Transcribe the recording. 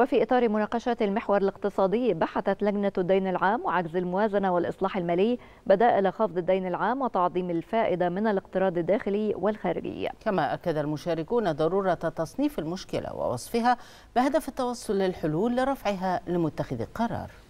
وفي إطار مناقشات المحور الاقتصادي بحثت لجنة الدين العام وعجز الموازنة والإصلاح المالي بدائل خفض الدين العام وتعظيم الفائدة من الاقتراض الداخلي والخارجي كما أكد المشاركون ضرورة تصنيف المشكلة ووصفها بهدف التوصل للحلول لرفعها لمتخذي القرار